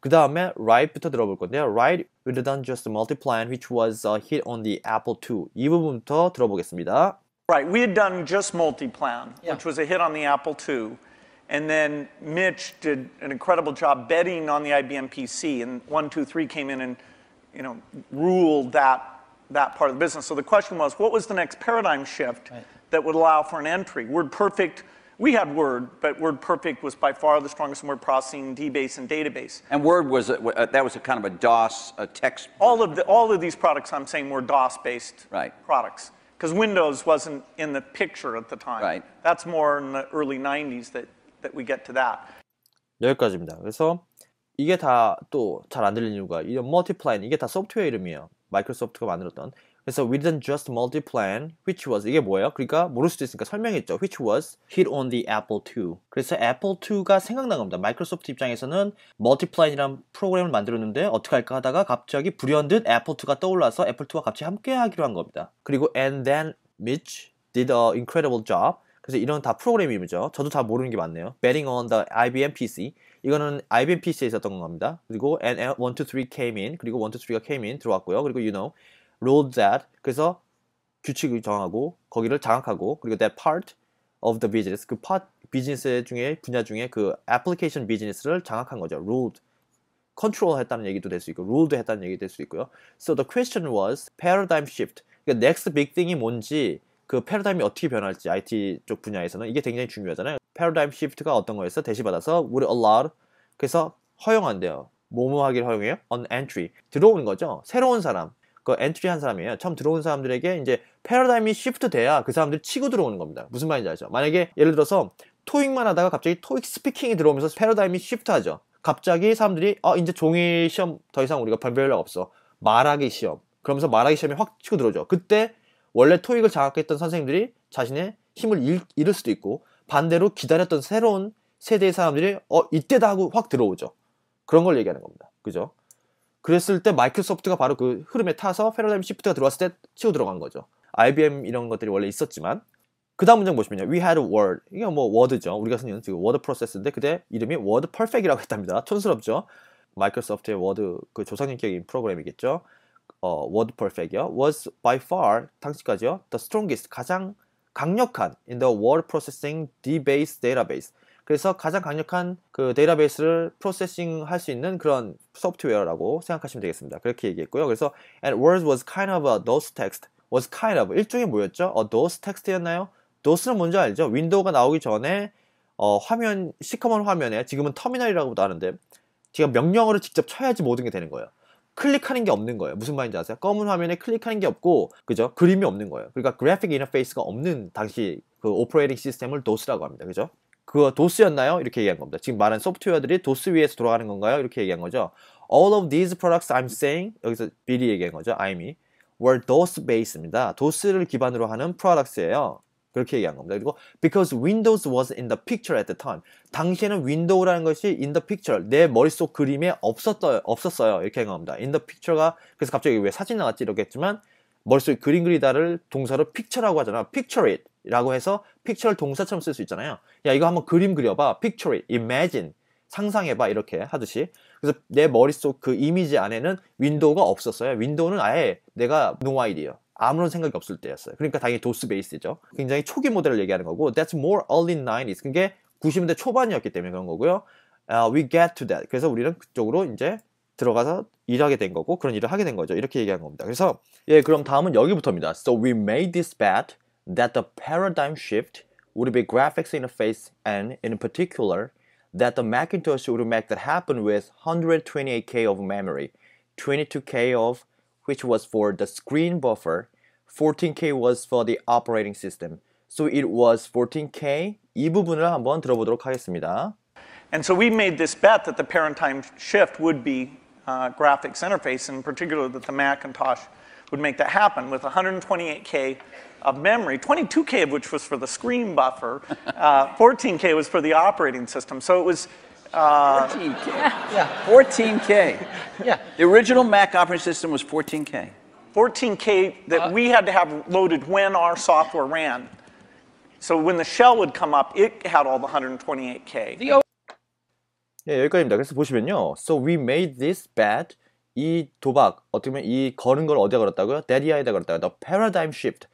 그 다음에 right부터 들어볼 건데요. ride rather than just multiplying which was a uh, hit on the Apple II. 이 부분부터 들어보겠습니다. Right, we had done just multiplan, yeah. which was a hit on the Apple II. And then Mitch did an incredible job betting on the IBM PC, and 123 came in and you know, ruled that, that part of the business. So the question was, what was the next paradigm shift right. that would allow for an entry? WordPerfect we had Word, but WordPerfect was by far the strongest word processing DBase and database. And Word was a, uh, that was a kind of a DOS a text. All of the, all of these products I'm saying were DOS-based right. products because Windows wasn't in the picture at the time. Right. That's more in the early 90s that that we get to that. 여기까지입니다. 그래서 이게 다 또 잘 안 들리는 이유가 이 multiply는 이게 다 소프트웨어 이름이에요. 마이크로소프트가 만들었던 그래서 we didn't just m u l t i p l y which was 이게 뭐예요? 그러니까 모를 수도 있으니까 설명했죠. which was hit on the Apple II. 그래서 Apple II가 생각난 겁니다. 마이크로소프트 입장에서는 m u l t i p l y n 이란 프로그램을 만들었는데 어떻게 할까 하다가 갑자기 불현듯 Apple II가 떠올라서 a p 애플 II와 같이 함께하기로 한 겁니다. 그리고 and then Mitch did an incredible job. 그래서 이런 다 프로그램 이름이죠. 저도 다 모르는 게 많네요. Betting on the IBM PC. 이거는 IBM PC에 있었던 겁니다. 그리고 and 123 came in. 그리고 123가 came in 들어왔고요. 그리고 you know ruled that 그래서 규칙을 정하고 거기를 장악하고 그리고 that part of the business 그 part 비즈니스 중에 분야 중에 그 application 비즈니스를 장악한 거죠. ruled control 했다는 얘기도 될 수 있고 rule도 했다는 얘기도 될 수 있고요. So the question was paradigm shift. 그러니까 next big thing이 뭔지 그 패러다임이 어떻게 변할지 IT 쪽 분야에서는 이게 굉장히 중요하잖아요. 패러다임 시프트가 어떤 거였어? 대시받아서 would allow 그래서 허용한대요. 뭐뭐 하기를 허용해요? on entry 들어오는 거죠. 새로운 사람 그 엔트리 한 사람이에요. 처음 들어온 사람들에게 이제 패러다임이 시프트 돼야 그 사람들이 치고 들어오는 겁니다. 무슨 말인지 알죠? 만약에 예를 들어서 토익만 하다가 갑자기 토익 스피킹이 들어오면서 패러다임이 시프트하죠. 갑자기 사람들이 어 이제 종이 시험 더 이상 우리가 별별 없어 말하기 시험 그러면서 말하기 시험이 확 치고 들어오죠. 그때 원래 토익을 장악했던 선생님들이 자신의 힘을 잃, 잃을 수도 있고 반대로 기다렸던 새로운 세대의 사람들이 어 이때다 하고 확 들어오죠. 그런 걸 얘기하는 겁니다. 그죠? 그랬을 때 마이크로소프트가 바로 그 흐름에 타서 패러다임 시프트가 들어왔을 때 치고 들어간 거죠. IBM 이런 것들이 원래 있었지만 그 다음 문장 보시면요. We had a word. 이게 뭐워드죠 우리가 쓰는 지금 워드 프로세스인데 그때 이름이 워드 r 펙이라고 했답니다. 촌스럽죠. 마이크로소프트의 워드 그 조상 인격인 프로그램이겠죠. 어, word 이요 was by far 당시까지요. the strongest 가장 강력한 in the word processing d a b a s e database 그래서 가장 강력한 그 데이터베이스를 프로세싱 할 수 있는 그런 소프트웨어라고 생각하시면 되겠습니다. 그렇게 얘기했고요. 그래서 and words was kind of a DOS text was kind of 일종의 뭐였죠? 어, DOS 텍스트였나요? DOS는 뭔지 알죠? 윈도우가 나오기 전에 어, 화면 시커먼 화면에 지금은 터미널이라고도 하는데 제가 명령어를 직접 쳐야지 모든 게 되는 거예요. 클릭하는 게 없는 거예요. 무슨 말인지 아세요? 검은 화면에 클릭하는 게 없고 그죠? 그림이 없는 거예요. 그러니까 그래픽 인터페이스가 없는 당시 그 오퍼레이팅 시스템을 DOS라고 합니다. 그죠? 그거 도스였나요? 이렇게 얘기한 겁니다. 지금 말한 소프트웨어들이 도스 위에서 돌아가는 건가요? 이렇게 얘기한 거죠. All of these products I'm saying 여기서 빌이 얘기한 거죠. I'm이 were DOS based입니다. 도스를 기반으로 하는 products예요. 그렇게 얘기한 겁니다. 그리고 because Windows was in the picture at the time. 당시에는 w i n d o w s 라는 것이 in the picture 내 머릿속 그림에 없었어요. 없었어요. 이렇게 얘기한 겁니다. in the picture가 그래서 갑자기 왜 사진 나왔지 이렇게했지만 머릿속에 그림 그리다를 동사로 picture라고 하잖아. picture it. 라고 해서 picture를 동사처럼 쓸 수 있잖아요. 야, 이거 한번 그림 그려봐. picture it, imagine. 상상해봐. 이렇게 하듯이. 그래서 내 머릿속 그 이미지 안에는 윈도우가 없었어요. 윈도우는 아예 내가 no idea. 아무런 생각이 없을 때였어요. 그러니까 당연히 도스 베이스죠. 굉장히 초기 모델을 얘기하는 거고 that's more early 90s. 그게 90년대 초반이었기 때문에 그런 거고요. Uh, we get to that. 그래서 우리는 그쪽으로 이제 들어가서 일하게 된 거고 그런 일을 하게 된 거죠. 이렇게 얘기한 겁니다. 그래서 예, 그럼 다음은 여기부터입니다. So we made this bet that the paradigm shift would be graphics interface and, in particular, that the Macintosh would make that happen with 128K of memory, 22K of which was for the screen buffer, 14K was for the operating system. So it was 14K 이 부분을 한번 들어보도록 하겠습니다. And so we made this bet that the paradigm shift would be uh, graphics interface, in particular that the Macintosh would make that happen with 128K of memory, 22K of which was for the screen buffer, uh, 14K was for the operating system. So it was. Uh, 14K. yeah. 14K. Yeah. The original Mac operating system was 14K. 14K that uh, we had to have loaded when our software ran. So when the shell would come up, it had all the 128K. 예, 여기까지입니다. 그래서 보시면요. So we made this bed. 이 도박, 어떻게 보면 이 거는 걸 어디에 걸었다고요? 데디아에다 걸었다고요. The paradigm shift.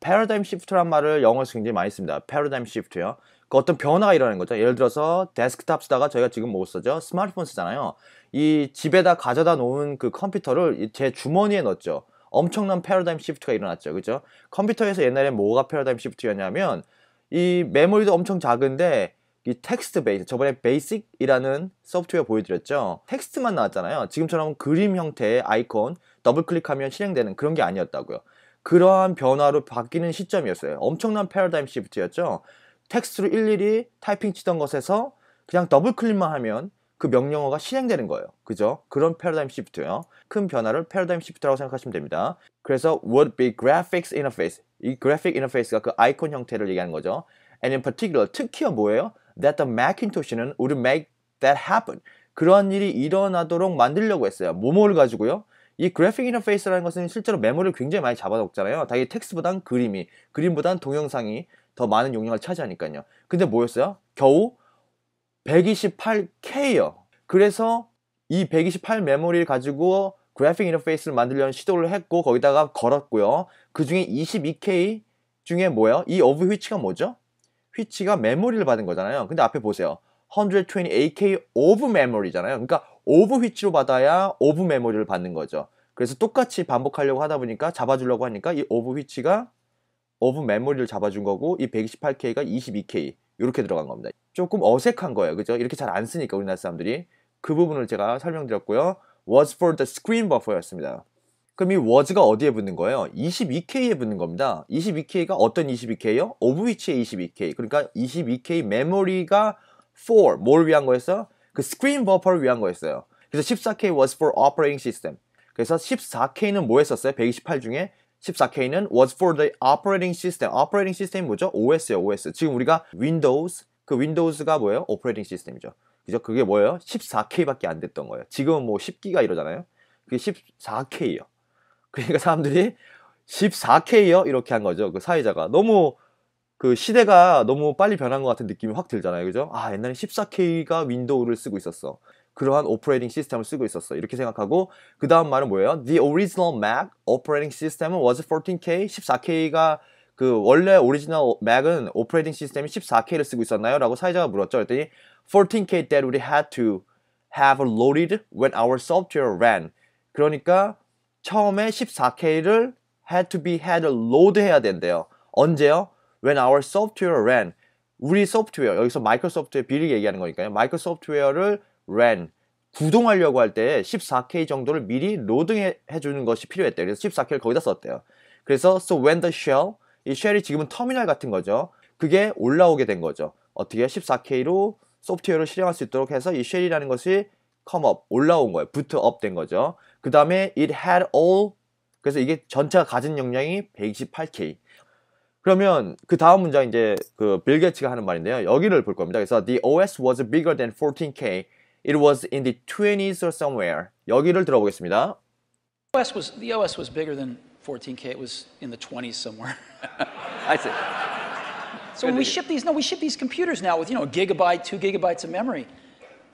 paradigm shift란 말을 영어에서 굉장히 많이 씁니다. paradigm shift요. 그 어떤 변화가 일어나는 거죠. 예를 들어서 데스크탑 쓰다가 저희가 지금 못 뭐 쓰죠? 스마트폰 쓰잖아요. 이 집에다 가져다 놓은 그 컴퓨터를 제 주머니에 넣었죠. 엄청난 패러다임 시프트가 일어났죠. 그죠? 컴퓨터에서 옛날에 뭐가 패러다임 시프트였냐면 이 메모리도 엄청 작은데 이 텍스트 베이스 저번에 베이식이라는 소프트웨어 보여드렸죠 텍스트만 나왔잖아요 지금처럼 그림 형태의 아이콘 더블 클릭하면 실행되는 그런 게 아니었다고요 그러한 변화로 바뀌는 시점이었어요 엄청난 패러다임 시프트였죠 텍스트로 일일이 타이핑 치던 것에서 그냥 더블 클릭만 하면 그 명령어가 실행되는 거예요 그죠? 그런 패러다임 시프트예요 큰 변화를 패러다임 시프트라고 생각하시면 됩니다 그래서 would be graphics interface 이 graphic interface가 그 아이콘 형태를 얘기하는 거죠 and in particular 특히요 뭐예요? that the Macintosh는 would make that happen. 그러한 일이 일어나도록 만들려고 했어요. 뭐뭐를 가지고요? 이 그래픽 인터페이스라는 것은 실제로 메모를 리 굉장히 많이 잡아먹잖아요. 당연히 텍스트보단 그림이, 그림보단 동영상이 더 많은 용량을 차지하니까요. 근데 뭐였어요? 겨우 128K요. 그래서 이 128 메모리를 가지고 그래픽 인터페이스를 만들려는 시도를 했고 거기다가 걸었고요. 그 중에 22K 중에 뭐예요? 이 of which가 뭐죠? 휘치가 메모리를 받은 거잖아요. 근데 앞에 보세요. 128K of memory잖아요. 그러니까 of 휘치로 받아야 of 메모리를 받는 거죠. 그래서 똑같이 반복하려고 하다 보니까 잡아주려고 하니까 이 of 휘치가 of 메모리를 잡아준 거고 이 128K가 22K 이렇게 들어간 겁니다. 조금 어색한 거예요. 그죠? 이렇게 잘 안 쓰니까 우리나라 사람들이 그 부분을 제가 설명드렸고요. was for the screen buffer였습니다. 그럼 이 was가 어디에 붙는 거예요? 22K에 붙는 겁니다. 22K가 어떤 22K요? of which의 22K. 그러니까 22K 메모리가 for 뭘 위한 거였어요? 그 스크린 버퍼를 위한 거였어요. 그래서 14K was for operating system. 그래서 14K는 뭐 했었어요? 128 중에 14K는 was for the operating system. operating system이 뭐죠? OS예요, OS. 지금 우리가 Windows 그 Windows가 뭐예요? operating system이죠. 그죠? 그게 뭐예요? 14K밖에 안 됐던 거예요. 지금은 뭐 10기가 이러잖아요. 그게 14K예요. 그러니까 사람들이 14K요? 이렇게 한 거죠. 그 사회자가. 너무 그 시대가 너무 빨리 변한 것 같은 느낌이 확 들잖아요. 그죠? 아, 옛날에 14K가 윈도우를 쓰고 있었어. 그러한 오퍼레이팅 시스템을 쓰고 있었어. 이렇게 생각하고 그 다음 말은 뭐예요? The original Mac operating system was 14K, 14K가 그 원래 오리지널 Mac은 오퍼레이팅 시스템이 14K를 쓰고 있었나요? 라고 사회자가 물었죠. 그랬더니 14K that we had to have loaded when our software ran. 그러니까 처음에 14K를 had to be had을 load 해야 된대요. 언제요? When our software ran. 우리 소프트웨어, 여기서 마이크로소프트웨어 비를 얘기하는 거니까요. 마이크로소프트웨어를 ran, 구동하려고 할 때 14K 정도를 미리 로딩해 주는 것이 필요했대요. 그래서 14K를 거기다 썼대요. 그래서 so when the shell, 이 s h e l l 이 지금은 터미널 같은 거죠. 그게 올라오게 된 거죠. 어떻게 14K로 소프트웨어를 실행할 수 있도록 해서 이 s h e l l 이라는 것이 come up, 올라온 거예요. 부트 업된 거죠. 그 다음에 it had all 그래서 이게 전체가 가진 역량이 128K 그러면 그 다음 문장 이제 그빌 게츠가 하는 말인데요. 여기를 볼 겁니다. 그래서 the OS was bigger than 14K. It was in the 20s or somewhere. 여기를 들어보겠습니다. OS was the OS was bigger than 14K. It was in the 20s somewhere. I see. So when we ship these, no, we ship these computers now with you know a gigabyte, two gigabytes of memory,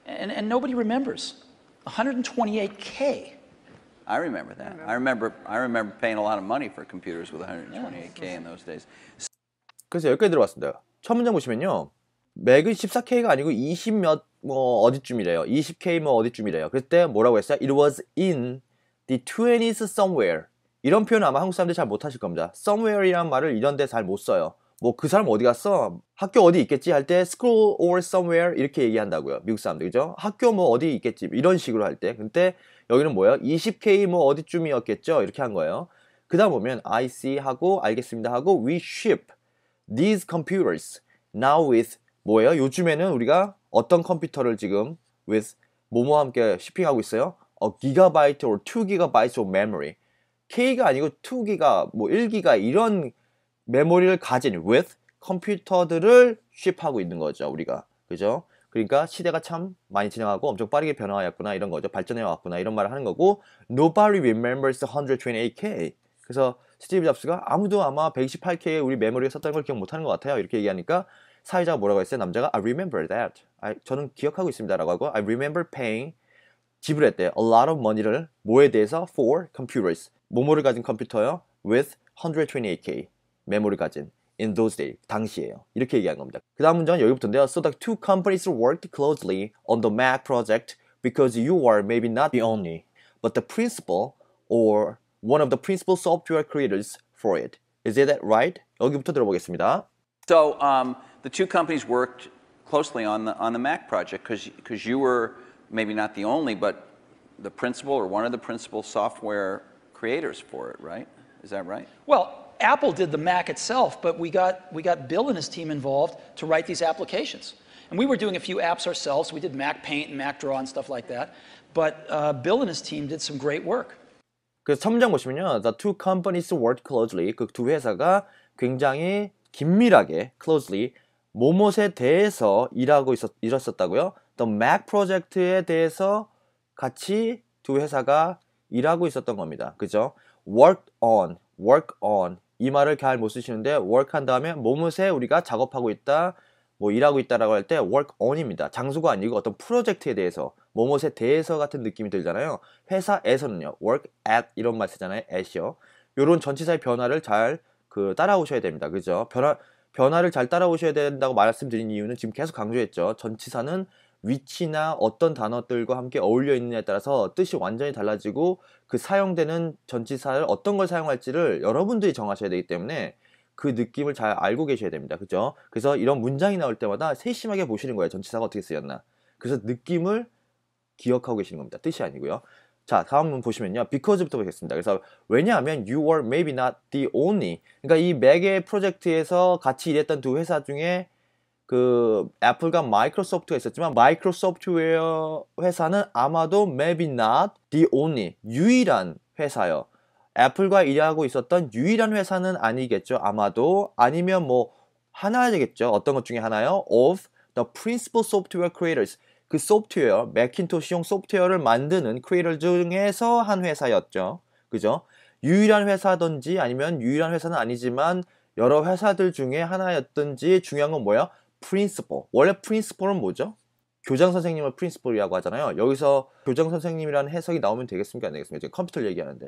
and and nobody remembers 128K. I remember that. I remember. I remember. I remember paying a lot of money for computers with 128K in those days. 그래서 여기까지 들어봤습니다. 첫 문장 보시면요. 맥은 14K가 아니고 20몇 뭐 어디쯤이래요. 20K 뭐 어디쯤이래요. 그때 뭐라고 했어요? It was in the 20s somewhere. 이런 표현 아마 한국 사람들이 잘 못하실 겁니다. somewhere이란 말을 이런 데잘 못 써요. 뭐 그 사람 어디 갔어? 학교 어디 있겠지? 할 때 school or somewhere 이렇게 얘기한다고요. 미국 사람들 그죠? 학교 뭐 어디 있겠지? 이런 식으로 할 때. 근데 여기는 뭐예요? 20K 뭐 어디쯤이었겠죠? 이렇게 한 거예요. 그 다음 보면 I see 하고 알겠습니다 하고 we ship these computers now with 뭐예요? 요즘에는 우리가 어떤 컴퓨터를 지금 with 뭐뭐와 함께 shipping하고 있어요? A gigabyte or 2GB of memory. K가 아니고 2기가, 뭐 1기가 이런 메모리를 가진 with 컴퓨터들을 ship하고 있는 거죠, 우리가. 그죠? 그러니까 시대가 참 많이 진행하고 엄청 빠르게 변화하였구나 이런 거죠. 발전해 왔구나 이런 말을 하는 거고 Nobody remembers 128K. 그래서 스티브 잡스가 아무도 아마 128K의 우리 메모리에 썼다는 걸 기억 못하는 것 같아요. 이렇게 얘기하니까 사회자가 뭐라고 했어요? 남자가 I remember that. I, 아, 저는 기억하고 있습니다라고 하고 I remember paying 지불했대요. A lot of money를 뭐에 대해서 for computers. 모모를 가진 컴퓨터요. with 128K 메모리 가진 in those days 당시에요. 이렇게 얘기한 겁니다. 그 다음 문장은 여기부터인데요. So the two companies worked closely on the Mac project because you are maybe not the only, but the principal or one of the principal software creators for it. Is that right? 여기부터 들어보겠습니다. So um, the two companies worked closely on the on the Mac project because you were maybe not the only, but the principal or one of the principal software creators for it, right? Is that right? Well, Apple did the Mac itself, but we got, we got Bill and his team involved to write these applications. And we were doing a few apps ourselves. We did Mac Paint and Mac Draw and stuff like that. But uh, Bill and his team did some great work. 그 3장 보시면요. The two companies worked closely. 그 두 회사가 굉장히 긴밀하게 closely 모못에 대해서 일하고 있었, 일었었다고요. The Mac project에 대해서 같이 두 회사가 일하고 있었던 겁니다. 그죠? worked on, work on 이 말을 잘 못 쓰시는데 work 한 다음에 몸무새 우리가 작업하고 있다 뭐 일하고 있다라고 할 때 work on입니다. 장소가 아니고 어떤 프로젝트에 대해서 몸뭐에 대해서 같은 느낌이 들잖아요. 회사에서는요. work at 이런 말 쓰잖아요. at이요. 요런 전치사의 변화를 잘 그 따라오셔야 됩니다. 그죠? 변화 변화를 잘 따라오셔야 된다고 말씀드린 이유는 지금 계속 강조했죠. 전치사는 위치나 어떤 단어들과 함께 어울려 있느냐에 따라서 뜻이 완전히 달라지고 그 사용되는 전치사를 어떤 걸 사용할지를 여러분들이 정하셔야 되기 때문에 그 느낌을 잘 알고 계셔야 됩니다. 그죠? 그래서 이런 문장이 나올 때마다 세심하게 보시는 거예요. 전치사가 어떻게 쓰였나. 그래서 느낌을 기억하고 계시는 겁니다. 뜻이 아니고요. 자, 다음문 보시면요. because부터 보겠습니다. 그래서 왜냐하면 you were maybe not the only. 그러니까 이 맥의 프로젝트에서 같이 일했던 두 회사 중에 그 애플과 마이크로소프트가 있었지만 마이크로소프트웨어 회사는 아마도 maybe not the only 유일한 회사요. 애플과 일하고 있었던 유일한 회사는 아니겠죠. 아마도 아니면 뭐 하나겠죠. 어떤 것 중에 하나요? of the principal software creators 그 소프트웨어 맥킨토시용 소프트웨어를 만드는 크리에이터 중에서 한 회사였죠. 그죠? 유일한 회사든지 아니면 유일한 회사는 아니지만 여러 회사들 중에 하나였든지 중요한 건 뭐예요? 프린스포. 원래 프린스포는 뭐죠? 교장 선생님을 프린스포라고 하잖아요. 여기서 교장 선생님이라는 해석이 나오면 되겠습니까? 안 되겠습니까? 지금 컴퓨터를 얘기하는데.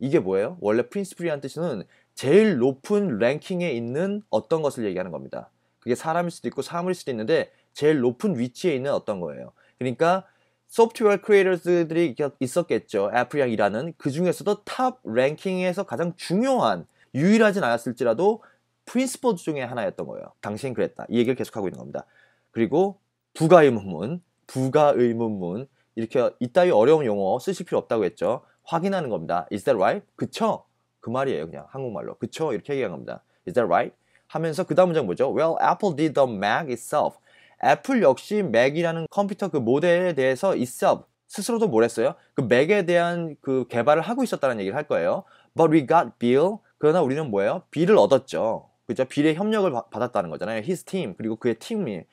이게 뭐예요? 원래 프린스플이라는 뜻은 제일 높은 랭킹에 있는 어떤 것을 얘기하는 겁니다. 그게 사람일 수도 있고 사물일 수도 있는데 제일 높은 위치에 있는 어떤 거예요. 그러니까 소프트웨어 크리에이터들이 있었겠죠. 애플이랑 일하는 그 중에서도 탑 랭킹에서 가장 중요한 유일하진 않았을지라도 프린스포 중에 하나였던 거예요. 당신 그랬다. 이 얘기를 계속하고 있는 겁니다. 그리고 부가의문문, 부가의문문 이렇게 이따위 어려운 용어 쓰실 필요 없다고 했죠. 확인하는 겁니다. Is that right? 그쵸? 그 말이에요. 그냥 한국말로. 그쵸? 이렇게 얘기한 겁니다. Is that right? 하면서 그 다음 문장 뭐죠? Well, Apple did the Mac itself. 애플 역시 맥이라는 컴퓨터 그 모델에 대해서 itself 스스로도 뭘 했어요? 그 맥에 대한 그 개발을 하고 있었다는 얘기를 할 거예요. But we got Bill. 그러나 우리는 뭐예요? b i l l 을 얻었죠. 그죠? 빌의 협력을 바, 받았다는 거잖아요. His team 그리고 그의 팀이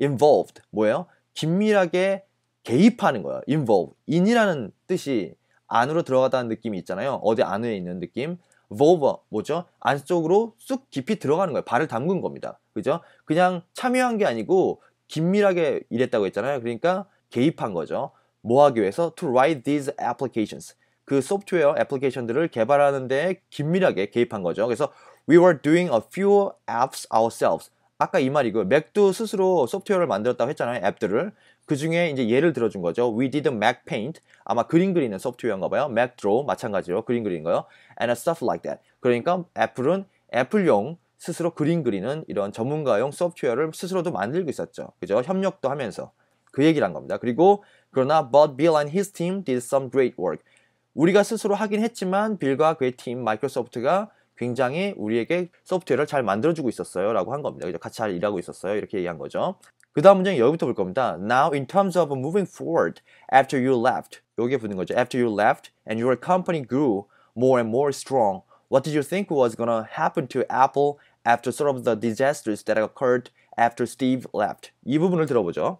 involved 뭐예요? 긴밀하게 개입하는 거예요. involve in이라는 뜻이 안으로 들어가다는 느낌이 있잖아요. 어디 안에 있는 느낌. v o v e 뭐죠? 안쪽으로 쑥 깊이 들어가는 거예요. 발을 담근 겁니다. 그죠? 그냥 참여한 게 아니고 긴밀하게 일했다고 했잖아요. 그러니까 개입한 거죠. 뭐 하기 위해서 to write these applications 그 소프트웨어 애플리케이션들을 개발하는 데 긴밀하게 개입한 거죠. 그래서 We were doing a few apps ourselves. 아까 이 말이고 그 맥도 스스로 소프트웨어를 만들었다고 했잖아요. 앱들을. 그 중에 이제 예를 들어준 거죠. We did Mac Paint. 아마 그림 그리는 소프트웨어인가 봐요. Mac Draw 마찬가지로 그림 그리는 거요. And stuff like that. 그러니까 애플은 애플용 스스로 그림 그리는 이런 전문가용 소프트웨어를 스스로도 만들고 있었죠. 그죠? 협력도 하면서 그 얘기를 한 겁니다. 그리고 그러나 but Bill and his team did some great work. 우리가 스스로 하긴 했지만 빌과 그의 팀 마이크로소프트가 굉장히 우리에게 소프트웨어를 잘 만들어주고 있었어요 라고 한 겁니다. 같이 잘 일하고 있었어요 이렇게 얘기한 거죠. 그 다음 문제는 여기부터 볼 겁니다. Now in terms of moving forward after you left 여기에 붙는 거죠. After you left and your company grew more and more strong What did you think was gonna happen to Apple after sort of the disasters that occurred after Steve left? 이 부분을 들어보죠.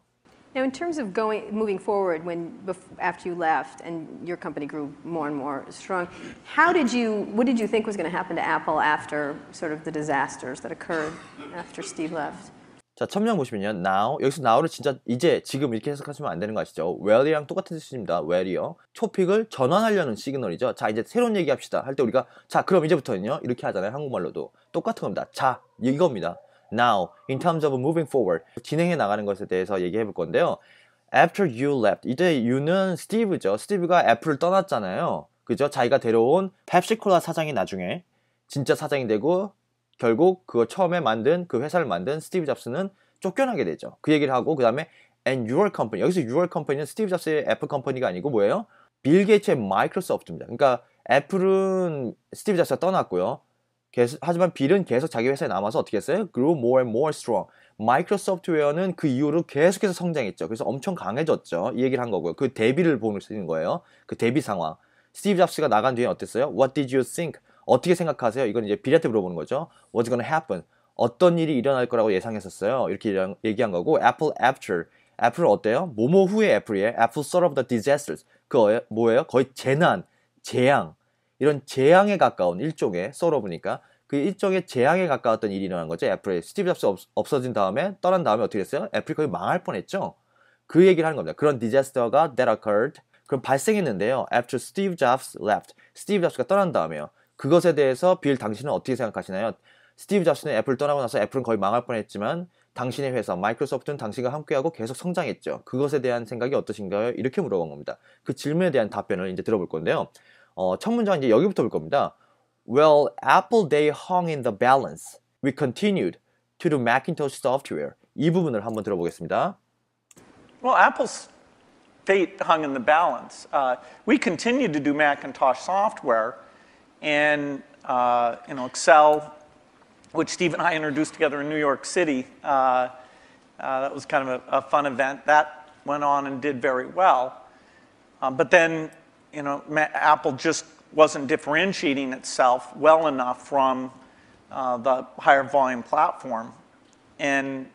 Now, in terms of going, moving forward, when after you left and your company grew more and more strong, how did you? What did you think was going to happen to Apple after sort of the disasters that occurred after Steve left? 자, 첨장 보시면요. now 여기서 now를 진짜 이제 지금 이렇게 해석하시면 안 되는 거 아시죠? where이랑 똑같은 뜻입니다. where이요. 토픽을 전환하려는 시그널이죠. 자, 이제 새로운 얘기합시다. 할 때 우리가 자, 그럼 이제부터는요. 이렇게 하잖아요. 한국말로도. 똑같은 겁니다. 자, 이겁니다. now in terms of moving forward 진행해 나가는 것에 대해서 얘기해 볼 건데요. After you left 이제 you는 스티브죠. 스티브가 애플을 떠났잖아요. 그죠? 자기가 데려온 펩시콜라 사장이 나중에 진짜 사장이 되고 결국 그거 처음에 만든 그 회사를 만든 스티브 잡스는 쫓겨나게 되죠. 그 얘기를 하고 그 다음에 and your company 여기서 your company는 스티브 잡스의 애플 컴퍼니가 아니고 뭐예요? 빌 게이츠의 마이크로소프트입니다. 그러니까 애플은 스티브 잡스가 떠났고요. 계속, 하지만 빌은 계속 자기 회사에 남아서 어떻게 했어요? grew more and more strong. 마이크로소프트웨어는 그 이후로 계속해서 성장했죠. 그래서 엄청 강해졌죠. 이 얘기를 한 거고요. 그 대비를 보는 거예요. 그 대비 상황. 스티브 잡스가 나간 뒤에 어땠어요? What did you think? 어떻게 생각하세요? 이건 이제 빌한테 물어보는 거죠. What's gonna happen? 어떤 일이 일어날 거라고 예상했었어요. 이렇게 얘기한 거고 Apple after 애플 어때요? 뭐뭐 후에 애플이에요. 애플 sort of the disasters. 그 뭐예요? 거의 재난, 재앙. 이런 재앙에 가까운 일종의 썰어 보니까 그 일종의 재앙에 가까웠던 일이 일어난 거죠. 애플의 스티브 잡스 없, 어진 다음에 떠난 다음에 어떻게 됐어요? 애플이 거의 망할 뻔했죠. 그 얘기를 하는 겁니다. 그런 디자스터가 that occurred 그럼 발생했는데요. After Steve Jobs left, 스티브 잡스가 떠난 다음에요. 그것에 대해서 빌 당신은 어떻게 생각하시나요? 스티브 잡스는 애플 떠나고 나서 애플은 거의 망할 뻔했지만 당신의 회사 마이크로소프트는 당신과 함께하고 계속 성장했죠. 그것에 대한 생각이 어떠신가요? 이렇게 물어본 겁니다. 그 질문에 대한 답변을 이제 들어볼 건데요. 어, 첫 문장 이제 여기부터 볼 겁니다. Well, Apple Day hung in the balance. We continued to do Macintosh software. 이 부분을 한번 들어보겠습니다. Well, Apple's fate hung in the balance. Uh, we continued to do Macintosh software and uh, you know Excel, which Steve and I introduced together in New York City. Uh, uh, that was kind of a, a, fun event. That went on and did very well. Um, but then you know, Apple just wasn't differentiating itself well enough from uh, the higher volume platform. And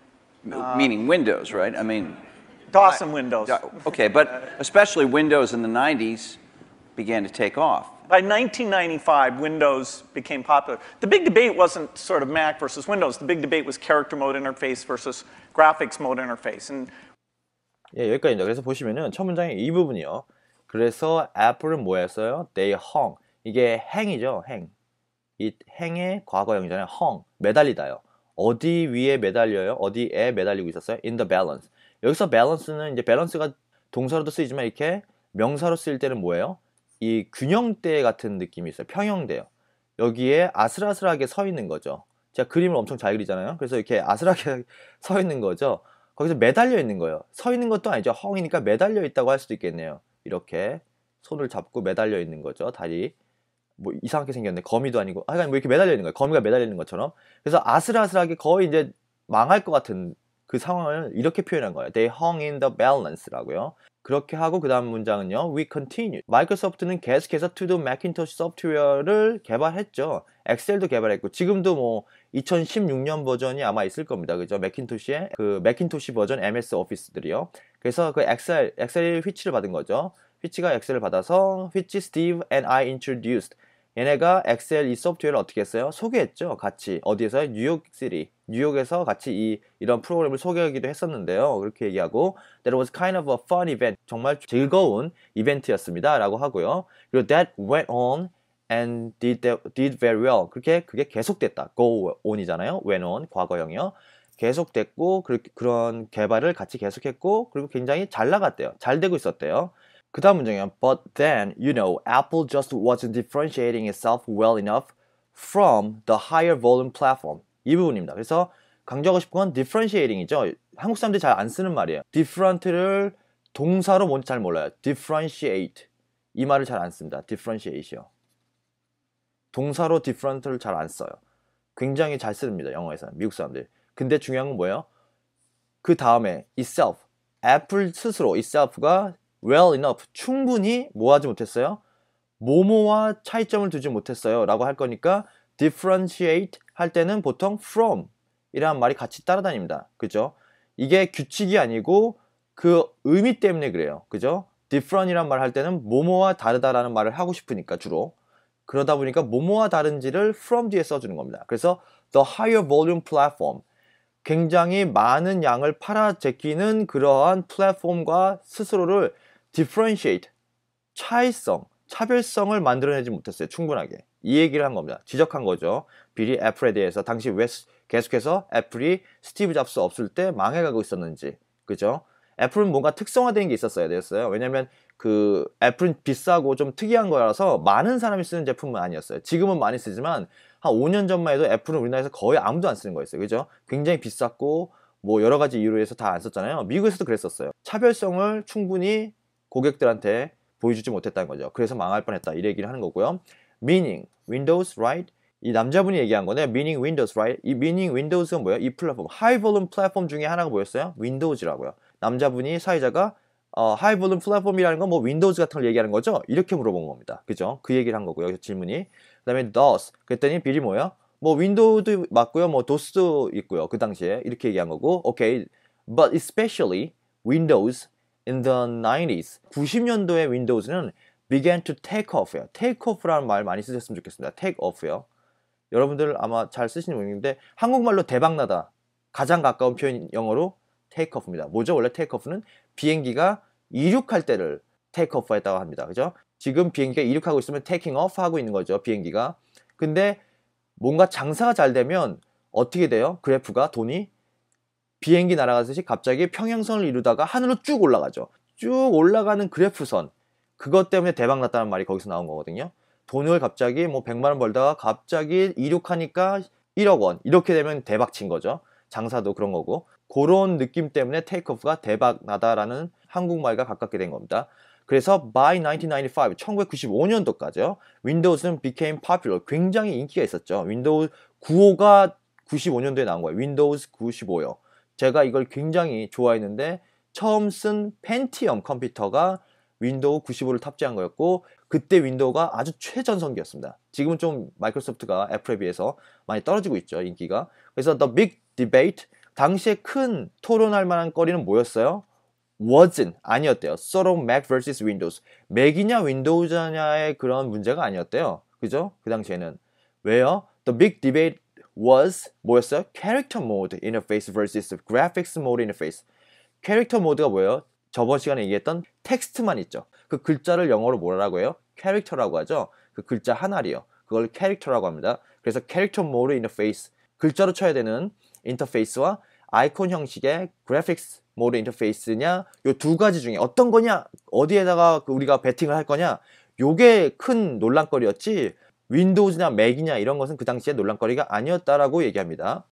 uh, meaning Windows, right? I mean, DOS and Windows. Okay, but especially Windows in the 90s began to take off. By 1995, Windows became popular. The big debate wasn't sort of Mac versus Windows. The big debate was character mode interface versus graphics mode interface. And 예, 여기까지입니다. 그래서 보시면은 첫 문장의 이 부분이요. 그래서 애플은 뭐였어요? They hung. 이게 행이죠, 행. 이 행의 과거형이잖아요. hung. 매달리다요. 어디 위에 매달려요? 어디에 매달리고 있었어요? In the balance. 여기서 balance는 이제 balance가 동사로도 쓰이지만 이렇게 명사로 쓰일 때는 뭐예요? 이 균형대 같은 느낌이 있어요. 평형대요. 여기에 아슬아슬하게 서 있는 거죠. 제가 그림을 엄청 잘 그리잖아요. 그래서 이렇게 아슬하게 서 있는 거죠. 거기서 매달려 있는 거예요. 서 있는 것도 아니죠. 헝이니까 매달려 있다고 할 수도 있겠네요. 이렇게 손을 잡고 매달려 있는 거죠. 다리 뭐 이상하게 생겼는데 거미도 아니고 하여간 아, 뭐 이렇게 매달려 있는 거예요. 거미가 매달려 있는 것처럼. 그래서 아슬아슬하게 거의 이제 망할 것 같은 그 상황을 이렇게 표현한 거예요. They hung in the balance라고요. 그렇게 하고 그 다음 문장은요. We continue. 마이크로소프트는 계속해서 투두 맥킨토시 소프트웨어를 개발했죠. 엑셀도 개발했고 지금도 뭐 2016년 버전이 아마 있을 겁니다. 그죠? 맥킨토시의 그 맥킨토시 버전 MS 오피스들이요. 그래서 그 엑셀 엑셀 휘치를 받은 거죠. 휘치가 엑셀을 받아서 휘치 스티브 v e and I introduced 얘네가 엑셀 이 소프트웨어를 어떻게 했어요? 소개했죠. 같이 어디에서 뉴욕시리 뉴욕에서 같이 이 이런 프로그램을 소개하기도 했었는데요. 그렇게 얘기하고 that was kind of a fun event 정말 즐거운 이벤트였습니다라고 하고요. 그리고 that went on and did did very well 그렇게 그게 계속됐다. go on이잖아요. went on 과거형이요. 계속됐고 그, 그런 개발을 같이 계속했고 그리고 굉장히 잘 나갔대요. 잘 되고 있었대요. 그 다음 문장이요. But then, you know, Apple just wasn't differentiating itself well enough from the higher volume platform. 이 부분입니다. 그래서 강조하고 싶은 건 differentiating이죠. 한국 사람들이 잘 안 쓰는 말이에요. different를 동사로 뭔지 잘 몰라요. differentiate. 이 말을 잘 안 씁니다. differentiate이요. 동사로 different를 잘 안 써요. 굉장히 잘 씁니다. 영어에서는. 미국 사람들. 근데 중요한 건 뭐예요? 그 다음에 itself. 애플 스스로 itself가 well enough 충분히 뭐 하지 못했어요? 뭐뭐와 차이점을 두지 못했어요 라고 할 거니까 differentiate 할 때는 보통 from 이라는 말이 같이 따라다닙니다 그죠? 이게 규칙이 아니고 그 의미 때문에 그래요 그죠? different이란 말 할 때는 뭐뭐와 다르다라는 말을 하고 싶으니까 주로 그러다 보니까 뭐뭐와 다른지를 from 뒤에 써주는 겁니다 그래서 the higher volume platform 굉장히 많은 양을 팔아 제끼는 그러한 플랫폼과 스스로를 differentiate 차이성, 차별성을 만들어내지 못했어요. 충분하게. 이 얘기를 한 겁니다. 지적한 거죠. 비리 애플에 대해서 당시 왜 계속해서 애플이 스티브 잡스 없을 때 망해가고 있었는지. 그죠? 애플은 뭔가 특성화된 게 있었어야 됐어요. 왜냐면 그 애플은 비싸고 좀 특이한 거라서 많은 사람이 쓰는 제품은 아니었어요. 지금은 많이 쓰지만 한 5년 전만 해도 애플은 우리나라에서 거의 아무도 안 쓰는 거였어요. 그죠? 굉장히 비쌌고 뭐 여러 가지 이유로 해서 다 안 썼잖아요. 미국에서도 그랬었어요. 차별성을 충분히 고객들한테 보여주지 못했다는 거죠. 그래서 망할 뻔했다. 이 얘기를 하는 거고요. meaning, windows, right? 이 남자분이 얘기한 거네. meaning windows, right? 이 meaning windows는 뭐예요? 이 플랫폼, high volume 플랫폼 중에 하나가 뭐였어요? windows라고요. 남자분이 사회자가 어, 하이 볼륨 플랫폼이라는 건 뭐 윈도우즈 같은 걸 얘기하는 거죠? 이렇게 물어본 겁니다. 그죠? 그 얘기를 한 거고요. 질문이. 그 다음에 DOS. 그랬더니 비리 뭐예요? 뭐 윈도우도 맞고요. 뭐 DOS도 있고요. 그 당시에. 이렇게 얘기한 거고. 오케이. Okay. But especially Windows in the 90s 90년도에 윈도우즈는 began to take off요. take off라는 말 많이 쓰셨으면 좋겠습니다. take off요. 여러분들 아마 잘 쓰시는 모양인데 한국말로 대박나다 가장 가까운 표현 영어로 take off입니다. 뭐죠? 원래 take off는 비행기가 이륙할 때를 take off 했다고 합니다. 그죠? 지금 비행기가 이륙하고 있으면 taking off 하고 있는 거죠. 비행기가. 근데 뭔가 장사가 잘 되면 어떻게 돼요? 그래프가 돈이 비행기 날아가듯이 갑자기 평행선을 이루다가 하늘로 쭉 올라가죠. 쭉 올라가는 그래프선. 그것 때문에 대박 났다는 말이 거기서 나온 거거든요. 돈을 갑자기 뭐 100만 원 벌다가 갑자기 이륙하니까 1억 원. 이렇게 되면 대박 친 거죠. 장사도 그런 거고. 그런 느낌 때문에 테이크오프가 대박 나다라는 한국말과 가깝게 된 겁니다. 그래서 by 1995, 1995년도까지요. 윈도우는 became popular. 굉장히 인기가 있었죠. 윈도우 95가 95년도에 나온 거예요. 윈도우스 95요. 제가 이걸 굉장히 좋아했는데 처음 쓴 펜티엄 컴퓨터가 윈도우 95를 탑재한 거였고 그때 윈도우가 아주 최전성기였습니다. 지금은 좀 마이크로소프트가 애플에 비해서 많이 떨어지고 있죠 인기가. 그래서 The Big Debate 당시에 큰 토론할 만한 거리는 뭐였어요? wasn't 아니었대요. 서로 Mac vs Windows 맥이냐 윈도우냐의 그런 문제가 아니었대요. 그죠? 그 당시에는 왜요? The Big Debate was 뭐였어요? Character Mode Interface vs. e r u s Graphics Mode Interface Character Mode가 뭐예요? 저번 시간에 얘기했던 텍스트만 있죠 그 글자를 영어로 뭐라고 해요? c c h a a r t e r 라고 하죠 그 글자 하나리요 그걸 c c h a a r t e r 라고 합니다 그래서 Character Mode Interface 글자로 쳐야 되는 인터페이스와 아이콘 형식의 Graphics Mode i n t e r f a c e 냐이두 가지 중에 어떤 거냐 어디에다가 우리가 베팅을 할 거냐 요게 큰 논란거리였지 윈도우즈나 맥이냐 이런 것은 그 당시에 논란거리가 아니었다라고 얘기합니다.